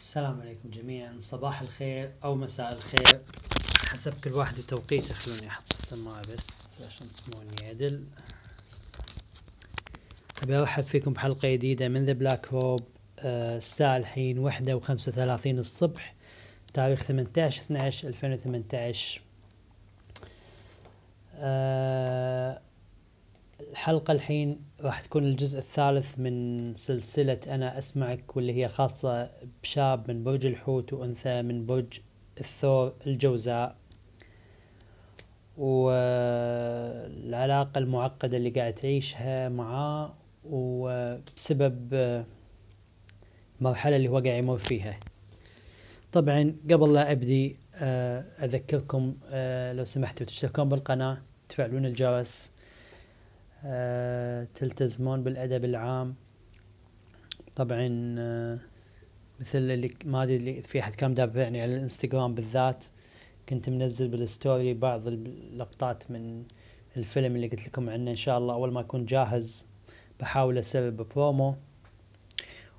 السلام عليكم جميعا صباح الخير او مساء الخير حسب كل واحد وتوقيته خلوني احط السماعة بس عشان تسمعوني عدل ابي ارحب فيكم بحلقة جديدة من ذا بلاك هوب الساعة الحين واحدة وخمسة وثلاثين الصبح تاريخ ثمنتاعش اثنعش الفين وثمنتاعش آه، الحلقة الحين راح تكون الجزء الثالث من سلسلة أنا أسمعك واللي هي خاصة بشاب من برج الحوت وأنثى من برج الثور الجوزاء والعلاقة المعقدة اللي قاعد تعيشها معاه وبسبب المرحلة اللي هو قاعد يمر فيها طبعا قبل لا أبدي آه، أذكركم آه، لو سمحتوا تشتركون بالقناة تفعلون الجرس آه، تلتزمون بالأدب العام طبعا آه، مثل اللي ما ادري اللي في احد كان متابعني على الانستغرام بالذات كنت منزل بالستوري بعض اللقطات من الفيلم اللي قلت لكم عنه ان شاء الله اول ما يكون جاهز بحاول اسوي برومو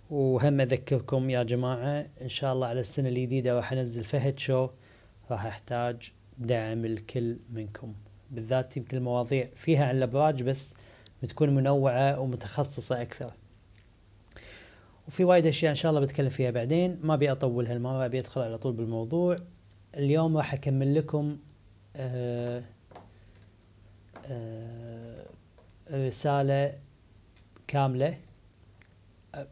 وهم اذكركم يا جماعه ان شاء الله على السنه الجديده راح انزل فهد شو راح احتاج دعم الكل منكم بالذات يمكن المواضيع فيها عن الابراج بس بتكون منوعه ومتخصصه اكثر وفي وايد اشياء ان شاء الله بتكلم فيها بعدين ما ابي اطول هالمره ابي ادخل على طول بالموضوع اليوم راح اكمل لكم آآ آه، آآ آه، رساله كامله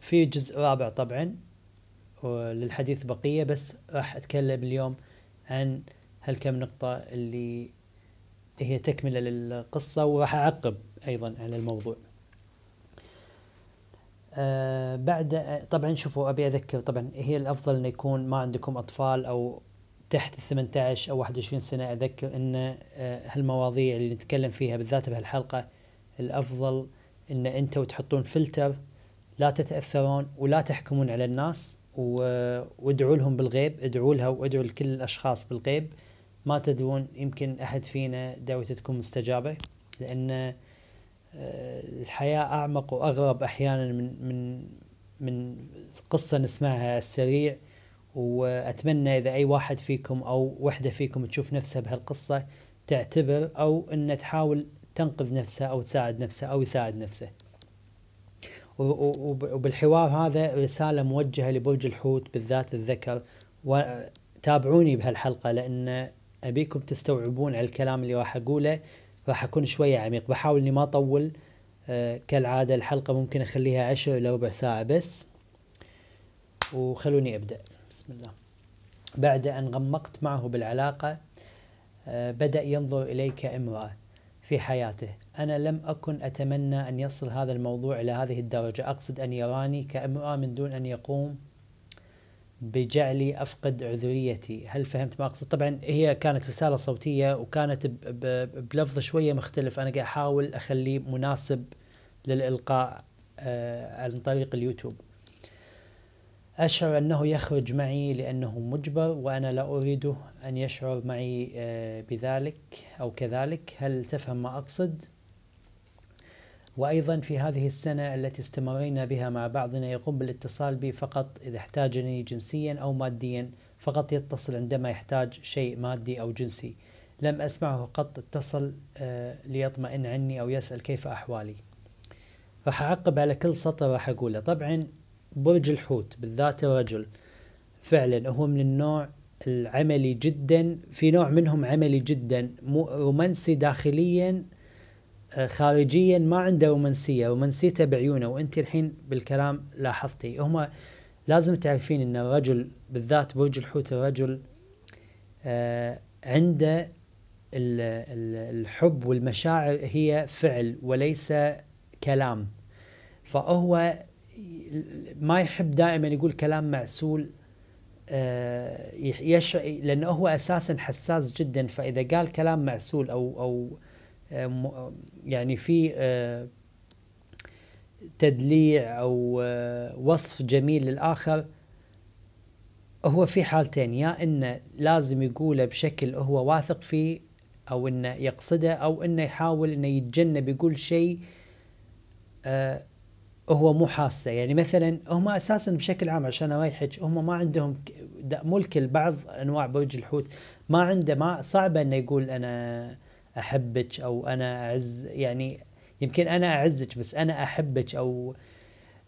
في جزء رابع طبعا للحديث بقيه بس راح اتكلم اليوم عن هالكم نقطه اللي هي تكملة للقصة وحعقب أيضا على الموضوع آه بعد طبعا شوفوا أبي أذكر طبعا هي الأفضل أن يكون ما عندكم أطفال أو تحت ال 18 أو 21 سنة أذكر أن آه هالمواضيع اللي نتكلم فيها بالذات بهالحلقة الأفضل أن أنتوا تحطون فلتر لا تتأثرون ولا تحكمون على الناس وادعوا لهم بالغيب ادعوا لها وادعوا لكل الأشخاص بالغيب ما تدرون يمكن احد فينا دعوته تكون مستجابه لان آه، الحياه اعمق واغرب احيانا من من من قصه نسمعها السريع واتمنى اذا اي واحد فيكم او وحده فيكم تشوف نفسها بهالقصه تعتبر او ان تحاول تنقذ نفسها او تساعد نفسها او يساعد نفسه. وبالحوار هذا رساله موجهه لبرج الحوت بالذات الذكر وتابعوني بهالحلقه لان ابيكم تستوعبون على الكلام اللي راح اقوله راح اكون شويه عميق بحاول اني ما اطول أه كالعاده الحلقه ممكن اخليها عشر الى ربع ساعه بس وخلوني ابدا بسم الله بعد ان غمقت معه بالعلاقه أه بدا ينظر الي كامراه في حياته انا لم اكن اتمنى ان يصل هذا الموضوع الى هذه الدرجه اقصد ان يراني كامراه من دون ان يقوم بجعلي افقد عذريتي هل فهمت ما اقصد طبعا هي كانت رساله صوتيه وكانت بلفظ شويه مختلف انا قاعد احاول اخليه مناسب للالقاء آه، عن طريق اليوتيوب اشعر انه يخرج معي لانه مجبر وانا لا اريده ان يشعر معي آه، بذلك او كذلك هل تفهم ما اقصد وأيضا في هذه السنة التي استمرينا بها مع بعضنا يقوم بالاتصال بي فقط إذا احتاجني جنسيا أو ماديا فقط يتصل عندما يحتاج شيء مادي أو جنسي لم أسمعه قط اتصل آه، ليطمئن عني أو يسأل كيف أحوالي راح أعقب على كل سطر راح أقوله طبعا برج الحوت بالذات الرجل فعلا هو من النوع العملي جدا في نوع منهم عملي جدا رومانسي داخليا آه، خارجيا ما عنده رومانسيه رومانسيته بعيونه وانت الحين بالكلام لاحظتي هم لازم تعرفين ان الرجل بالذات برج الحوت الرجل آه، عنده الحب والمشاعر هي فعل وليس كلام فهو ما يحب دائما يقول كلام معسول آه، يشعر لانه هو اساسا حساس جدا فاذا قال كلام معسول او او يعني في آه، تدليع او آه، وصف جميل للاخر هو في حالتين يا انه لازم يقوله بشكل هو واثق فيه او انه يقصده او انه يحاول انه يتجنب يقول شيء آه، هو مو حاسه يعني مثلا هم اساسا بشكل عام عشان اريحك هم ما عندهم ملك البعض انواع بوج الحوت ما عنده ما صعبه انه يقول انا احبك او انا اعز يعني يمكن انا اعزك بس انا احبك او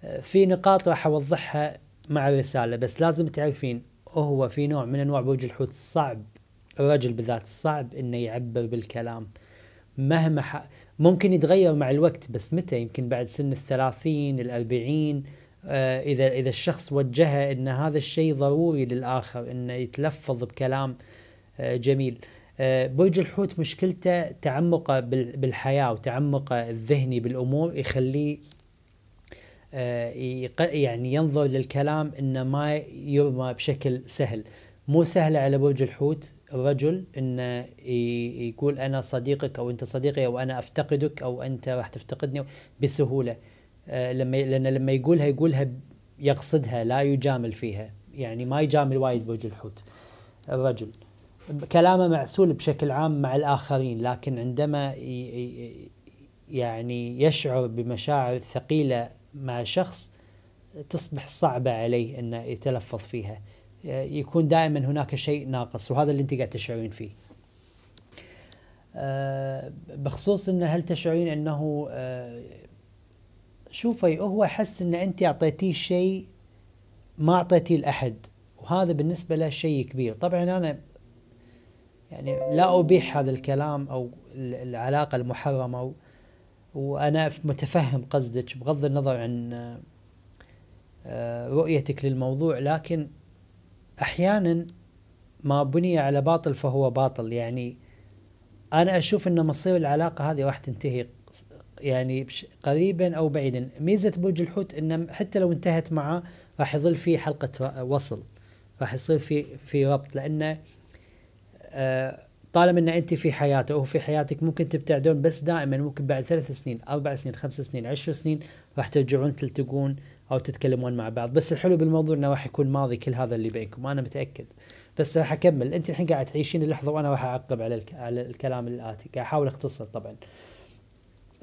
آه، في نقاط راح اوضحها مع الرساله بس لازم تعرفين هو في نوع من انواع بوجه الحوت صعب الرجل بالذات صعب انه يعبر بالكلام مهما ح... ممكن يتغير مع الوقت بس متى يمكن بعد سن الثلاثين الأربعين آه إذا إذا الشخص وجهه أن هذا الشيء ضروري للآخر أنه يتلفظ بكلام آه جميل برج الحوت مشكلته تعمقه بالحياه وتعمقه الذهني بالامور يخليه آه، يعني ينظر للكلام انه ما يرمى بشكل سهل مو سهله على برج الحوت الرجل انه يقول انا صديقك او انت صديقي او انا افتقدك او انت راح تفتقدني بسهوله آه، لما لان لما يقولها يقولها يقصدها لا يجامل فيها يعني ما يجامل وايد برج الحوت الرجل كلامه معسول بشكل عام مع الآخرين لكن عندما يعني يشعر بمشاعر ثقيلة مع شخص تصبح صعبة عليه أنه يتلفظ فيها يكون دائما هناك شيء ناقص وهذا اللي أنت قاعد تشعرين فيه آه، بخصوص أنه هل تشعرين أنه آه، شوفي هو حس أن أنت أعطيتيه شيء ما أعطيتيه لأحد وهذا بالنسبة له شيء كبير طبعا أنا يعني لا ابيح هذا الكلام او العلاقه المحرمه وانا متفهم قصدك بغض النظر عن آه، رؤيتك للموضوع لكن احيانا ما بني على باطل فهو باطل يعني انا اشوف ان مصير العلاقه هذه راح تنتهي يعني قريبا او بعيدا ميزه برج الحوت انه حتى لو انتهت معه راح يظل في حلقه وصل راح يصير في في ربط لانه آه، طالما ان انت في حياته او في حياتك ممكن تبتعدون بس دائما ممكن بعد ثلاث سنين اربع سنين خمس سنين عشر سنين راح ترجعون تلتقون او تتكلمون مع بعض بس الحلو بالموضوع انه راح يكون ماضي كل هذا اللي بينكم انا متاكد بس راح اكمل انت الحين قاعد تعيشين اللحظه وانا راح اعقب على الك... على الكلام الاتي قاعد احاول اختصر طبعا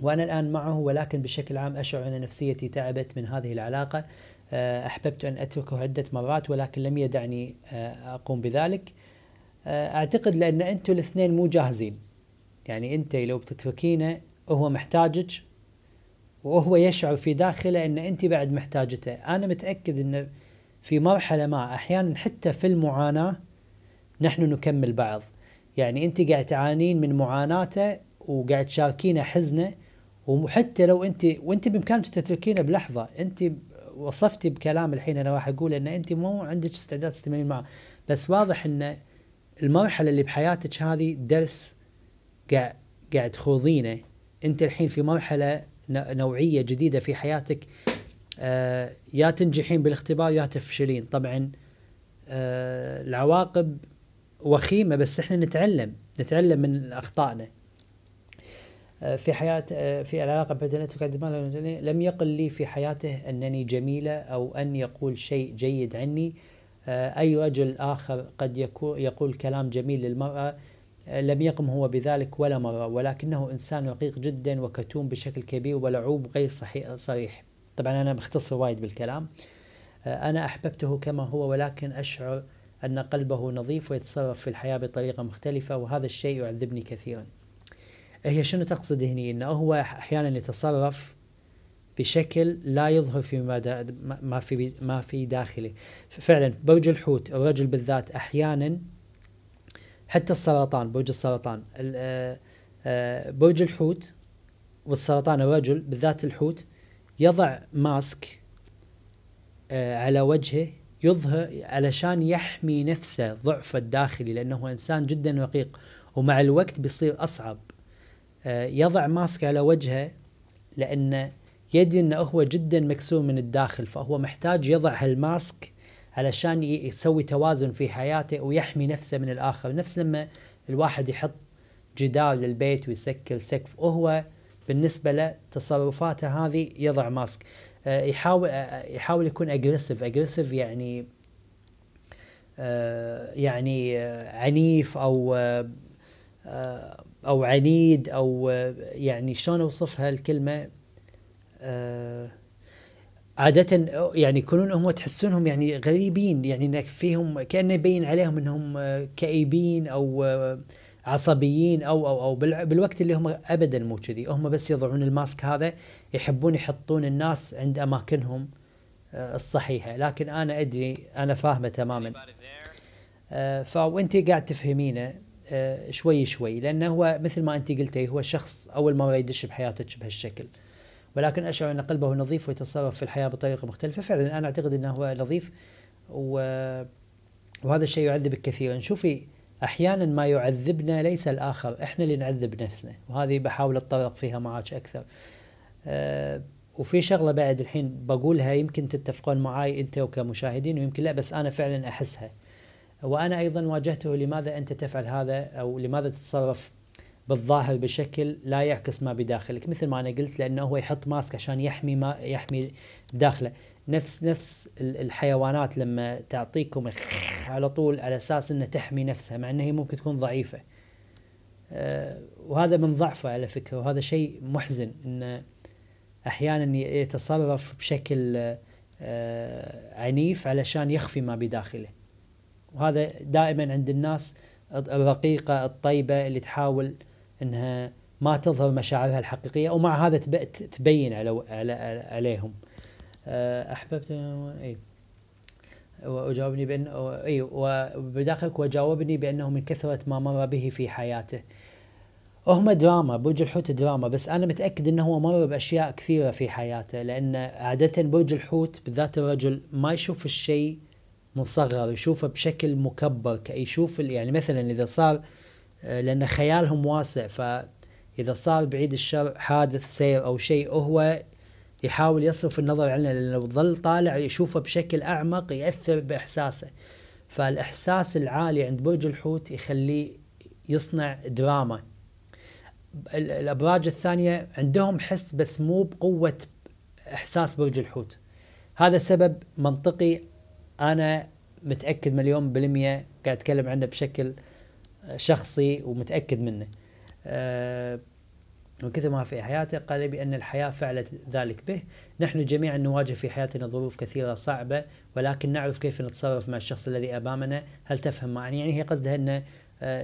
وانا الان معه ولكن بشكل عام اشعر ان نفسيتي تعبت من هذه العلاقه آه، احببت ان اتركه عده مرات ولكن لم يدعني آه، اقوم بذلك آه، اعتقد لان انتم الاثنين مو جاهزين يعني انت لو بتتركينه هو محتاجك وهو يشعر في داخله ان انت بعد محتاجته انا متاكد ان في مرحله ما احيانا حتى في المعاناه نحن نكمل بعض يعني انت قاعد تعانين من معاناته وقاعد تشاركينه حزنه وحتى لو انت وانت بامكانك تتركينه بلحظه انت وصفتي بكلام الحين انا راح اقول ان انت مو عندك استعداد تستمرين معه بس واضح انه المرحله اللي بحياتك هذه درس قاعد قاعد تخوضينه انت الحين في مرحله نوعيه جديده في حياتك آه، يا تنجحين بالاختبار يا تفشلين طبعا آه، العواقب وخيمه بس احنا نتعلم نتعلم من اخطائنا آه، في حياة في العلاقة بدلتك لم يقل لي في حياته أنني جميلة أو أن يقول شيء جيد عني آه، أي رجل آخر قد يقول كلام جميل للمرأة آه، لم يقم هو بذلك ولا مرة ولكنه إنسان رقيق جدا وكتوم بشكل كبير ولعوب غير صحيح صريح طبعا أنا بختصر وايد بالكلام آه، أنا أحببته كما هو ولكن أشعر أن قلبه نظيف ويتصرف في الحياة بطريقة مختلفة وهذا الشيء يعذبني كثيرا هي إيه، شنو تقصد هني أنه هو أحيانا يتصرف بشكل لا يظهر في ما, ما في ما في داخله فعلا برج الحوت الرجل بالذات احيانا حتى السرطان برج السرطان آه، آه، برج الحوت والسرطان الرجل بالذات الحوت يضع ماسك آه، على وجهه يظهر علشان يحمي نفسه ضعفه الداخلي لانه انسان جدا رقيق ومع الوقت بيصير اصعب يضع ماسك على وجهه لانه يدري أنه هو جدا مكسور من الداخل فهو محتاج يضع هالماسك علشان يسوي توازن في حياته ويحمي نفسه من الآخر نفس لما الواحد يحط جدار للبيت ويسكر سقف وهو بالنسبة له تصرفاته هذه يضع ماسك آه، يحاول آه، آه، يحاول يكون اجريسيف اجريسيف يعني يعني عنيف او او عنيد او يعني شلون اوصفها الكلمه آه، عادة يعني يكونون هم تحسونهم يعني غريبين يعني انك فيهم كانه يبين عليهم انهم كئيبين او عصبيين او او او بالوقت اللي هم ابدا مو كذي هم بس يضعون الماسك هذا يحبون يحطون الناس عند اماكنهم آه، الصحيحه لكن انا ادري انا فاهمه تماما آه، فوانت قاعد تفهمينه شوي شوي لانه هو مثل ما انت قلتي هو شخص اول مره يدش بحياتك بهالشكل ولكن أشعر أن قلبه نظيف ويتصرف في الحياة بطريقة مختلفة فعلا أنا أعتقد أنه هو نظيف و... وهذا الشيء يعذبك كثيرا يعني شوفي أحيانا ما يعذبنا ليس الآخر إحنا اللي نعذب نفسنا وهذه بحاول أتطرق فيها معك أكثر أه وفي شغله بعد الحين بقولها يمكن تتفقون معي انت وكمشاهدين ويمكن لا بس انا فعلا احسها وانا ايضا واجهته لماذا انت تفعل هذا او لماذا تتصرف بالظاهر بشكل لا يعكس ما بداخلك مثل ما انا قلت لانه هو يحط ماسك عشان يحمي ما يحمي داخله نفس نفس الحيوانات لما تعطيكم على طول على اساس انها تحمي نفسها مع انها هي ممكن تكون ضعيفه آه، وهذا من ضعفه على فكره وهذا شيء محزن انه احيانا يتصرف بشكل آه، عنيف علشان يخفي ما بداخله وهذا دائما عند الناس الرقيقه الطيبه اللي تحاول انها ما تظهر مشاعرها الحقيقيه ومع هذا تبين على عليهم آه، احببت اي وجاوبني بان اي وبداخلك وجاوبني بانه من كثره ما مر به في حياته هم دراما برج الحوت دراما بس انا متاكد انه هو مر باشياء كثيره في حياته لان عاده برج الحوت بالذات الرجل ما يشوف الشيء مصغر يشوفه بشكل مكبر يشوف يعني مثلا اذا صار آه، لان خيالهم واسع فاذا صار بعيد الشر حادث سير او شيء هو يحاول يصرف النظر عنه لانه لو ظل طالع يشوفه بشكل اعمق ياثر باحساسه فالاحساس العالي عند برج الحوت يخليه يصنع دراما الابراج الثانيه عندهم حس بس مو بقوه احساس برج الحوت هذا سبب منطقي انا متاكد مليون بالميه قاعد اتكلم عنه بشكل شخصي ومتاكد منه آه، من كثر ما في حياته قال بأن الحياة فعلت ذلك به نحن جميعا نواجه في حياتنا ظروف كثيرة صعبة ولكن نعرف كيف نتصرف مع الشخص الذي أمامنا هل تفهم معني يعني هي قصدها أن آه،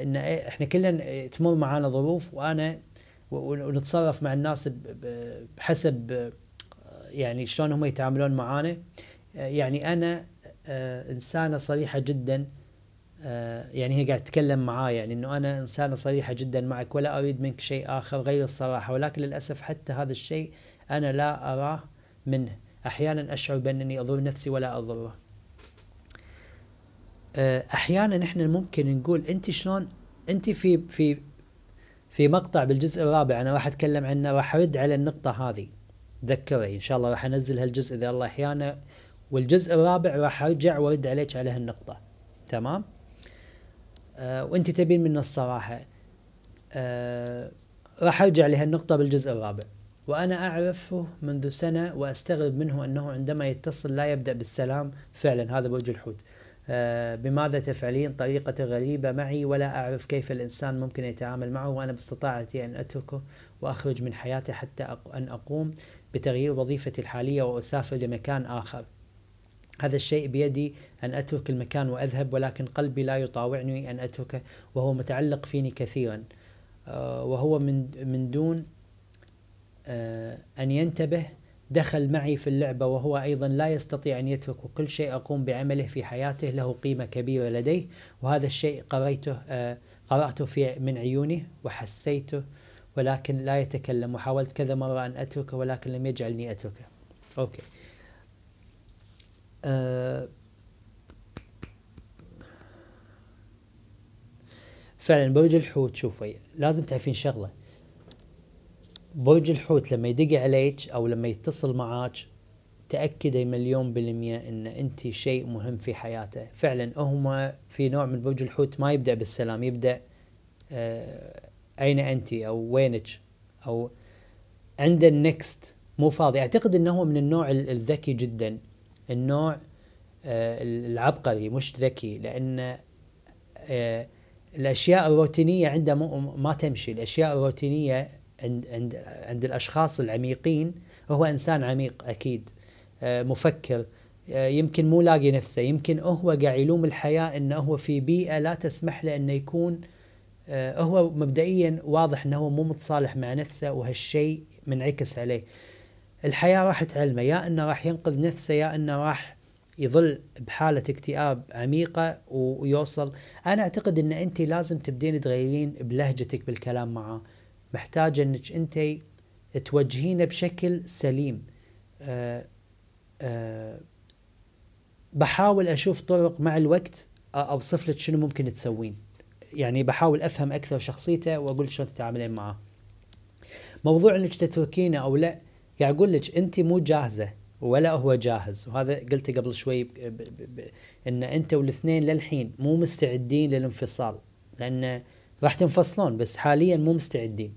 أن إحنا كلنا تمر معانا ظروف وأنا ونتصرف مع الناس بحسب آه، يعني شلون هم يتعاملون معانا يعني أنا إنسانة صريحة جداً آه، يعني هي قاعد تتكلم معاي يعني انه انا انسانه صريحه جدا معك ولا اريد منك شيء اخر غير الصراحه ولكن للاسف حتى هذا الشيء انا لا اراه منه احيانا اشعر بانني اضر نفسي ولا اضره آه، احيانا احنا ممكن نقول انت شلون انت في في في مقطع بالجزء الرابع انا راح اتكلم عنه راح ارد على النقطه هذه تذكري ان شاء الله راح انزل هالجزء اذا الله احيانا والجزء الرابع راح ارجع وارد عليك على هالنقطه تمام آه، وانت تبين منه الصراحه آه، راح ارجع لهالنقطه بالجزء الرابع وانا اعرفه منذ سنه واستغرب منه انه عندما يتصل لا يبدا بالسلام فعلا هذا برج الحوت آه، بماذا تفعلين طريقة غريبة معي ولا أعرف كيف الإنسان ممكن يتعامل معه وأنا باستطاعتي أن أتركه وأخرج من حياته حتى أن أقوم بتغيير وظيفتي الحالية وأسافر لمكان آخر هذا الشيء بيدي أن أترك المكان وأذهب ولكن قلبي لا يطاوعني أن أتركه وهو متعلق فيني كثيرا آه، وهو من من دون آه، أن ينتبه دخل معي في اللعبة وهو أيضا لا يستطيع أن يترك وكل شيء أقوم بعمله في حياته له قيمة كبيرة لديه وهذا الشيء قريته آه، قرأته في من عيونه وحسيته ولكن لا يتكلم وحاولت كذا مرة أن أتركه ولكن لم يجعلني أتركه أوكي آه، فعلا برج الحوت شوفي لازم تعرفين شغله برج الحوت لما يدق عليك او لما يتصل معك تاكدي مليون بالميه ان انت شيء مهم في حياته فعلا هم في نوع من برج الحوت ما يبدا بالسلام يبدا آه، اين انت او وينك او عند النكست مو فاضي اعتقد انه هو من النوع الذكي جدا النوع آه، العبقري مش ذكي لان آه، الاشياء الروتينيه عنده ما تمشي الاشياء الروتينيه عند عند عند الاشخاص العميقين هو انسان عميق اكيد آه، مفكر يمكن مو لاقي نفسه يمكن هو قاعد يلوم الحياه انه هو في بيئه لا تسمح له انه يكون هو مبدئيا واضح انه هو مو متصالح مع نفسه وهالشيء منعكس عليه الحياه راح تعلمه يا انه راح ينقذ نفسه يا انه راح يظل بحاله اكتئاب عميقه ويوصل انا اعتقد ان انت لازم تبدين تغيرين بلهجتك بالكلام معه محتاجه انك انت توجهينه بشكل سليم أه أه بحاول اشوف طرق مع الوقت اوصف لك شنو ممكن تسوين يعني بحاول افهم اكثر شخصيته واقول شلون تتعاملين معه موضوع انك تتركينه او لا قاعد اقول لك انت مو جاهزه ولا هو جاهز وهذا قلته قبل شوي ب... ب... ب... ان انت والاثنين للحين مو مستعدين للانفصال لان راح تنفصلون بس حاليا مو مستعدين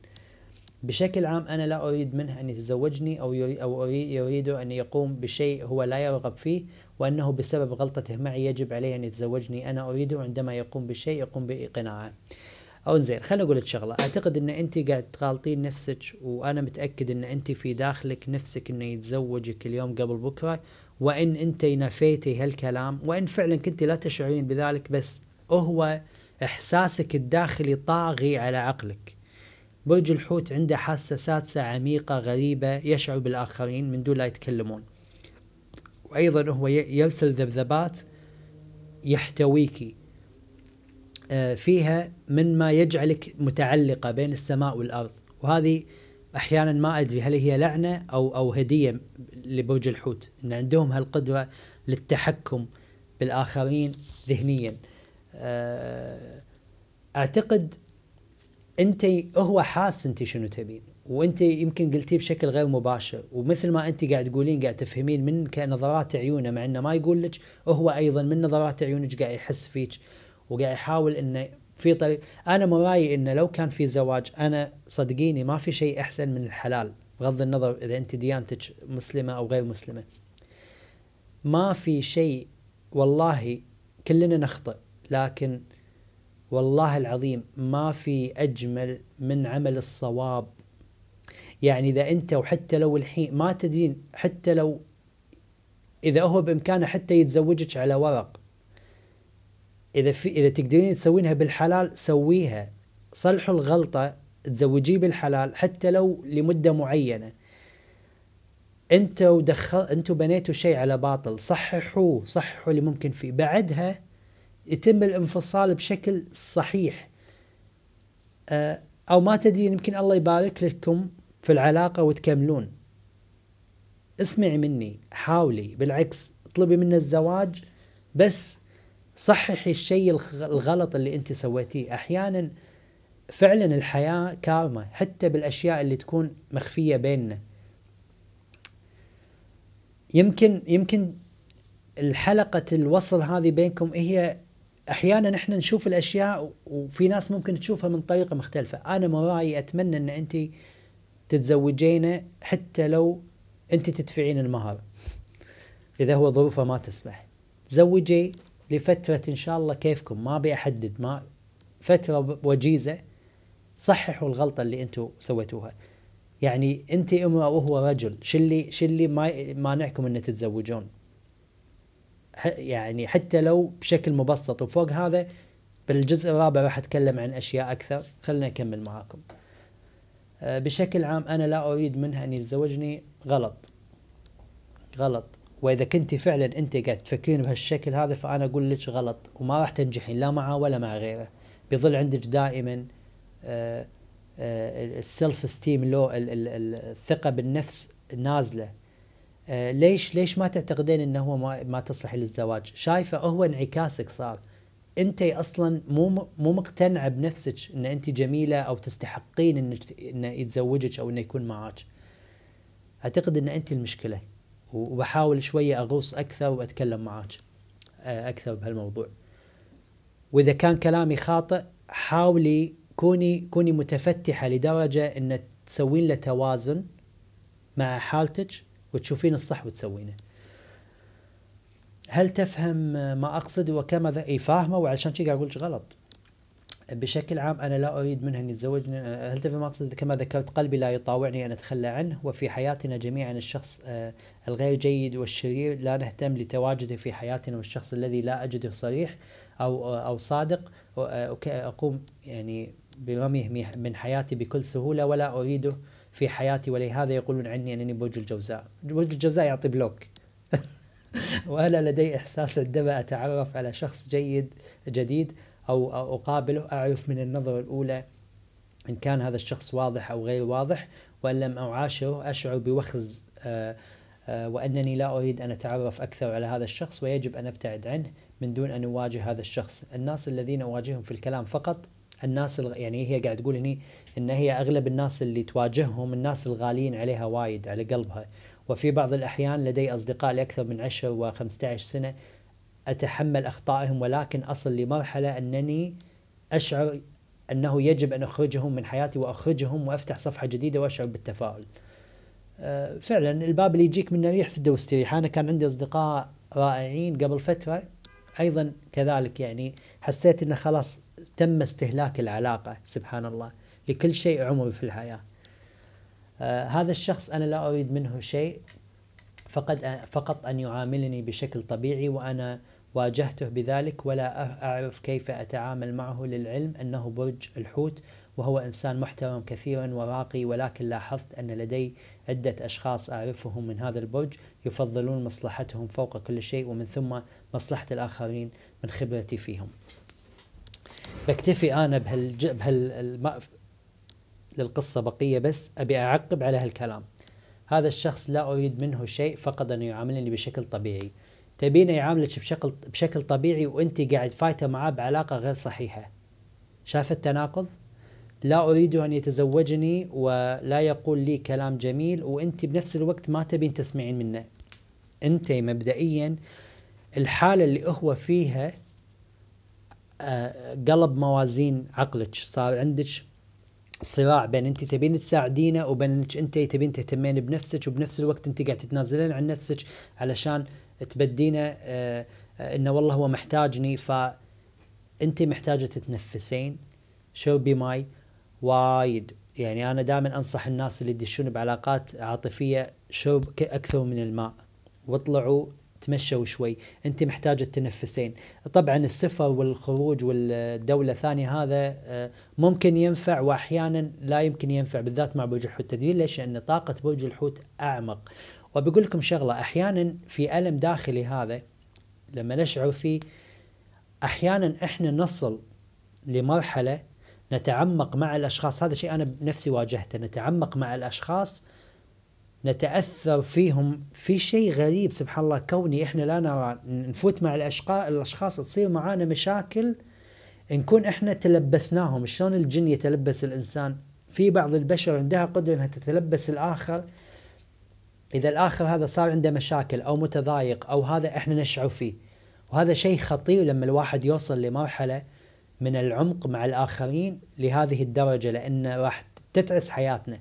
بشكل عام انا لا اريد منه ان يتزوجني او يري... او يريد ان يقوم بشيء هو لا يرغب فيه وانه بسبب غلطته معي يجب عليه ان يتزوجني انا اريده عندما يقوم بشيء يقوم باقناعه او زين خليني اقول لك شغله اعتقد ان انت قاعد تغالطين نفسك وانا متاكد ان انت في داخلك نفسك انه يتزوجك اليوم قبل بكره وان انت نفيتي هالكلام وان فعلا كنت لا تشعرين بذلك بس هو احساسك الداخلي طاغي على عقلك برج الحوت عنده حاسه سادسه عميقه غريبه يشعر بالاخرين من دون لا يتكلمون وايضا هو يرسل ذبذبات يحتويكي آه، فيها من ما يجعلك متعلقة بين السماء والأرض وهذه أحيانا ما أدري هل هي لعنة أو أو هدية لبرج الحوت أن عندهم هالقدرة للتحكم بالآخرين ذهنيا آه، أعتقد أنت هو حاس أنت شنو تبين وانت يمكن قلتيه بشكل غير مباشر ومثل ما انت قاعد تقولين قاعد تفهمين من كنظرات عيونه مع انه ما يقول لك هو ايضا من نظرات عيونك قاعد يحس فيك وقاعد يحاول انه في طريق انا مرايي انه لو كان في زواج انا صدقيني ما في شيء احسن من الحلال بغض النظر اذا انت ديانتك مسلمه او غير مسلمه ما في شيء والله كلنا نخطئ لكن والله العظيم ما في اجمل من عمل الصواب يعني اذا انت وحتى لو الحين ما تدين حتى لو اذا هو بامكانه حتى يتزوجك على ورق اذا في اذا تقدرين تسوينها بالحلال سويها صلحوا الغلطه تزوجيه بالحلال حتى لو لمده معينه انتوا دخل انتوا بنيتوا شيء على باطل صححوه صححوا اللي ممكن فيه بعدها يتم الانفصال بشكل صحيح آه، او ما تدرين يمكن الله يبارك لكم في العلاقه وتكملون اسمعي مني حاولي بالعكس اطلبي منه الزواج بس صححي الشيء الغلط اللي انت سويتيه احيانا فعلا الحياه كارما حتى بالاشياء اللي تكون مخفيه بيننا يمكن يمكن الحلقه الوصل هذه بينكم هي احيانا احنا نشوف الاشياء وفي ناس ممكن تشوفها من طريقه مختلفه انا من اتمنى ان انت تتزوجينه حتى لو انت تدفعين المهر اذا هو ظروفه ما تسمح تزوجي لفترة إن شاء الله كيفكم ما أبي أحدد ما فترة وجيزة صححوا الغلطة اللي أنتم سويتوها يعني أنت امرأة وهو رجل شو اللي شو اللي ما مانعكم أن تتزوجون يعني حتى لو بشكل مبسط وفوق هذا بالجزء الرابع راح أتكلم عن أشياء أكثر خلنا نكمل معاكم آه، بشكل عام أنا لا أريد منها أن يتزوجني غلط غلط واذا كنت فعلا انت قاعد تفكرين بهالشكل هذا فانا اقول لك غلط وما راح تنجحين لا معاه ولا مع غيره بيظل عندك دائما السلف استيم لو الثقه بالنفس نازله آه، ليش ليش ما تعتقدين انه هو ما, ما تصلح للزواج شايفه هو انعكاسك صار انت اصلا مو مو مقتنعه بنفسك ان انت جميله او تستحقين انك انه يتزوجك او انه يكون معك اعتقد ان انت المشكله وبحاول شويه اغوص اكثر واتكلم معاك آه، اكثر بهالموضوع واذا كان كلامي خاطئ حاولي كوني كوني متفتحه لدرجه ان تسوين له توازن مع حالتك وتشوفين الصح وتسوينه هل تفهم آه، ما اقصد وكما اي فاهمه وعشان كذا قاعد غلط بشكل عام أنا لا أريد منها أن يتزوج هل تفهم أقصد كما ذكرت قلبي لا يطاوعني أن أتخلى عنه وفي حياتنا جميعا الشخص آه، الغير جيد والشرير لا نهتم لتواجده في حياتنا والشخص الذي لا أجده صريح أو آه، أو صادق آه، أقوم يعني برميه من حياتي بكل سهولة ولا أريده في حياتي ولهذا يقولون عني أنني برج الجوزاء برج الجوزاء يعطي بلوك وأنا لدي إحساس عندما أتعرف على شخص جيد جديد او اقابله اعرف من النظره الاولى ان كان هذا الشخص واضح او غير واضح وان لم اعاشره اشعر بوخز آه، آه، وانني لا اريد ان اتعرف اكثر على هذا الشخص ويجب ان ابتعد عنه من دون ان اواجه هذا الشخص، الناس الذين اواجههم في الكلام فقط الناس يعني هي قاعد تقول هني ان هي اغلب الناس اللي تواجههم الناس الغاليين عليها وايد على قلبها، وفي بعض الاحيان لدي اصدقاء لاكثر من 10 و15 سنه أتحمل أخطائهم ولكن أصل لمرحلة أنني أشعر أنه يجب أن أخرجهم من حياتي وأخرجهم وأفتح صفحة جديدة وأشعر بالتفاؤل آه، فعلا الباب اللي يجيك منه ريح سده واستريح أنا كان عندي أصدقاء رائعين قبل فترة أيضا كذلك يعني حسيت أنه خلاص تم استهلاك العلاقة سبحان الله لكل شيء عمري في الحياة آه، هذا الشخص أنا لا أريد منه شيء فقد فقط أن يعاملني بشكل طبيعي وأنا واجهته بذلك ولا أعرف كيف أتعامل معه للعلم أنه برج الحوت وهو إنسان محترم كثيرا وراقي ولكن لاحظت أن لدي عدة أشخاص أعرفهم من هذا البرج يفضلون مصلحتهم فوق كل شيء ومن ثم مصلحة الآخرين من خبرتي فيهم بكتفي أنا بهال بهال للقصة بقية بس أبي أعقب على هالكلام هذا الشخص لا أريد منه شيء فقط أن يعاملني بشكل طبيعي تبينه يعاملك بشكل بشكل طبيعي وانت قاعد فايته معاه بعلاقه غير صحيحه شاف التناقض لا اريد ان يتزوجني ولا يقول لي كلام جميل وانت بنفس الوقت ما تبين تسمعين منه انت مبدئيا الحاله اللي هو فيها آه، قلب موازين عقلك صار عندك صراع بين انت تبين تساعدينه وبين انك انت تبين تهتمين بنفسك وبنفس الوقت انت قاعد تتنازلين عن نفسك علشان تبدينا آه، انه والله هو محتاجني فانت محتاجه تتنفسين شو بي ماي وايد يعني انا دائما انصح الناس اللي يدشون بعلاقات عاطفيه شرب اكثر من الماء واطلعوا تمشوا شوي انت محتاجه تتنفسين طبعا السفر والخروج والدوله ثانيه هذا آه، ممكن ينفع واحيانا لا يمكن ينفع بالذات مع برج الحوت تدري ليش لان طاقه برج الحوت اعمق وبقول لكم شغله احيانا في الم داخلي هذا لما نشعر فيه احيانا احنا نصل لمرحله نتعمق مع الاشخاص هذا شيء انا بنفسي واجهته نتعمق مع الاشخاص نتاثر فيهم في شيء غريب سبحان الله كوني احنا لا نرى نفوت مع الاشقاء الاشخاص تصير معانا مشاكل نكون احنا تلبسناهم شلون الجن يتلبس الانسان في بعض البشر عندها قدره انها تتلبس الاخر اذا الاخر هذا صار عنده مشاكل او متضايق او هذا احنا نشعر فيه وهذا شيء خطير لما الواحد يوصل لمرحله من العمق مع الاخرين لهذه الدرجه لان راح تتعس حياتنا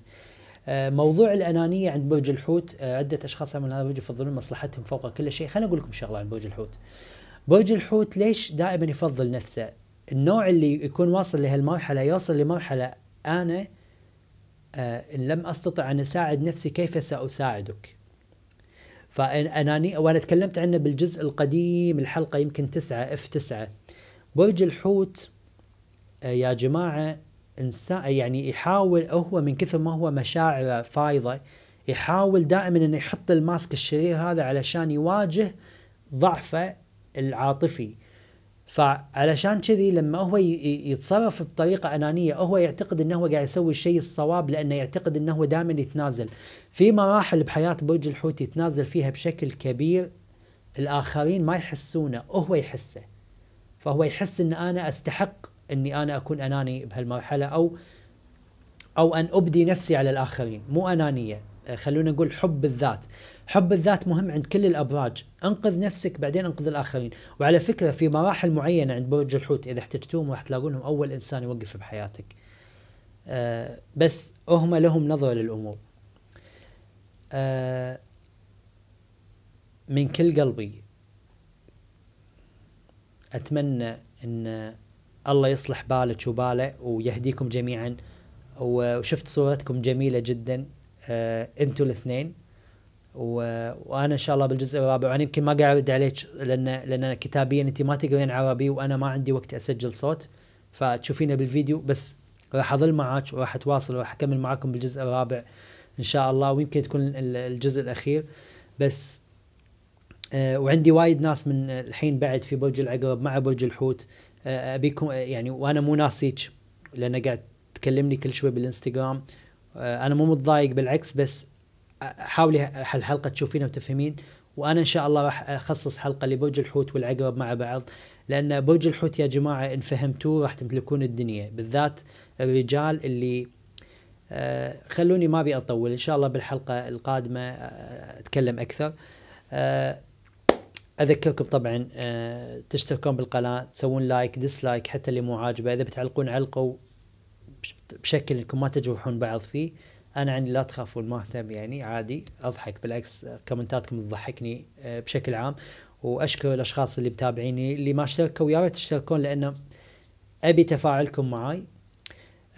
آه، موضوع الانانيه عند برج الحوت آه، عده اشخاص من هذا برج يفضلون مصلحتهم فوق كل شيء خليني اقول لكم شغله عن برج الحوت برج الحوت ليش دائما يفضل نفسه النوع اللي يكون واصل لهالمرحله يوصل لمرحله انا آه، إن لم أستطع أن أساعد نفسي كيف سأساعدك فأناني وأنا تكلمت عنه بالجزء القديم الحلقة يمكن تسعة اف تسعة برج الحوت آه، يا جماعة إنسان يعني يحاول هو من كثر ما هو مشاعره فايضة يحاول دائما انه يحط الماسك الشرير هذا علشان يواجه ضعفه العاطفي فعلشان كذي لما هو يتصرف بطريقه انانيه هو يعتقد انه هو قاعد يسوي الشيء الصواب لانه يعتقد انه هو دائما يتنازل في مراحل بحياه برج الحوت يتنازل فيها بشكل كبير الاخرين ما يحسونه هو يحسه فهو يحس ان انا استحق اني انا اكون اناني بهالمرحله او او ان ابدي نفسي على الاخرين مو انانيه خلونا نقول حب الذات حب الذات مهم عند كل الابراج انقذ نفسك بعدين انقذ الاخرين وعلى فكره في مراحل معينه عند برج الحوت اذا احتجتوهم راح تلاقونهم اول انسان يوقف بحياتك أه بس هم لهم نظره للامور أه من كل قلبي اتمنى ان الله يصلح بالك وباله ويهديكم جميعا وشفت صورتكم جميله جدا أه انتوا الاثنين وانا ان شاء الله بالجزء الرابع وانا يمكن ما قاعد ارد عليك لان لان كتابيا انت ما تقرين عربي وانا ما عندي وقت اسجل صوت فتشوفينه بالفيديو بس راح اظل معاك وراح اتواصل وراح اكمل معاكم بالجزء الرابع ان شاء الله ويمكن تكون الجزء الاخير بس آه، وعندي وايد ناس من الحين بعد في برج العقرب مع برج الحوت آه، ابيكم يعني وانا مو ناسيك لان قاعد تكلمني كل شوي بالانستغرام آه، انا مو متضايق بالعكس بس حاولي هالحلقه تشوفينها وتفهمين وانا ان شاء الله راح اخصص حلقه لبرج الحوت والعقرب مع بعض لان برج الحوت يا جماعه ان فهمتوه راح تمتلكون الدنيا بالذات الرجال اللي آه، خلوني ما ابي اطول ان شاء الله بالحلقه القادمه آه، اتكلم اكثر آه، اذكركم طبعا تشتركون بالقناه تسوون لايك ديسلايك حتى اللي مو عاجبه اذا بتعلقون علقوا بشكل انكم ما تجرحون بعض فيه انا عندي لا تخافوا ما اهتم يعني عادي اضحك بالعكس كومنتاتكم تضحكني آه، بشكل عام واشكر الاشخاص اللي متابعيني اللي ما اشتركوا يا ريت تشتركون لان ابي تفاعلكم معاي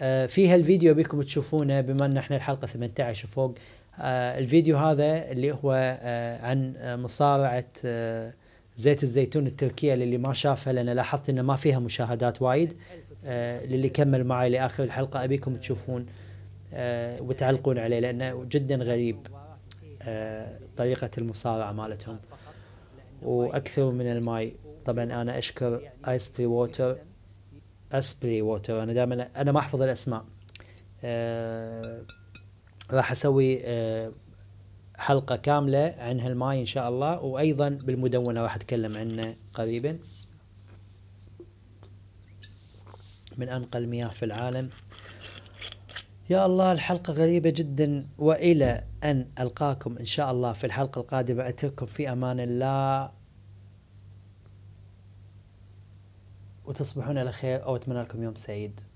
آه، في هالفيديو ابيكم تشوفونه بما ان احنا الحلقه 18 وفوق آه، الفيديو هذا اللي هو عن مصارعه زيت الزيتون التركيه للي ما شافها لان لاحظت انه ما فيها مشاهدات وايد للي كمل معي لاخر الحلقه ابيكم تشوفون آه، وتعلقون عليه لأنه جدا غريب آه، طريقة المصارعة مالتهم وأكثر من الماي طبعا أنا أشكر آيس بري ووتر أسبري ووتر أنا دائما أنا ما أحفظ الأسماء آه، راح أسوي حلقة كاملة عن هالماي إن شاء الله وأيضا بالمدونة راح أتكلم عنه قريبا من أنقى المياه في العالم يا الله الحلقة غريبة جدا وإلى أن ألقاكم إن شاء الله في الحلقة القادمة أترككم في أمان الله وتصبحون على خير أو أتمنى لكم يوم سعيد